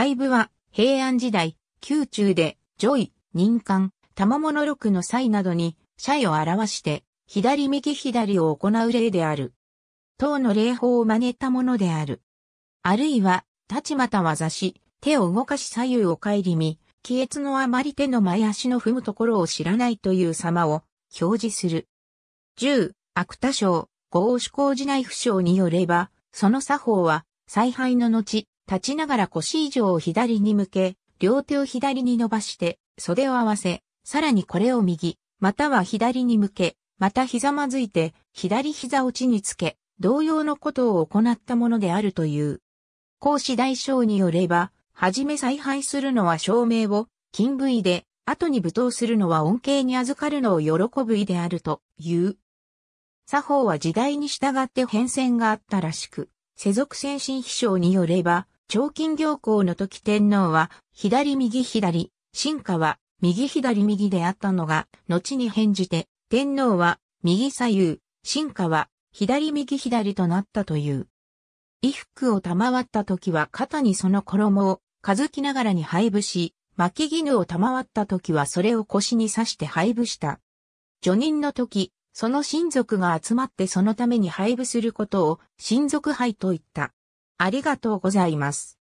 廃部は平安時代、宮中で、女医、人間、玉物録の際などに、社位を表して、左右左を行う例である。等の礼法を真似たものである。あるいは、立ちまたは座し、手を動かし左右を顧み、気越のあまり手の前足の踏むところを知らないという様を表示する。十、悪多賞、合志工事内不詳によれば、その作法は、采配の後、立ちながら腰以上を左に向け、両手を左に伸ばして、袖を合わせ、さらにこれを右、または左に向け、またひざまずいて、左膝を地につけ、同様のことを行ったものであるという。孔子大将によれば、はじめ采配するのは照明を、金部位で、後に舞踏するのは恩恵に預かるのを喜ぶ意であるという。作法は時代に従って変遷があったらしく、世俗先進秘書によれば、長金行行の時天皇は、左右左、進化は、右左右であったのが、後に返じて、天皇は、右左右、進化は、左右左となったという。衣服を賜った時は肩にその衣を、数きながらに配布し、巻き絹を賜った時はそれを腰に刺して配布した。助人の時、その親族が集まってそのために配布することを親族配と言った。ありがとうございます。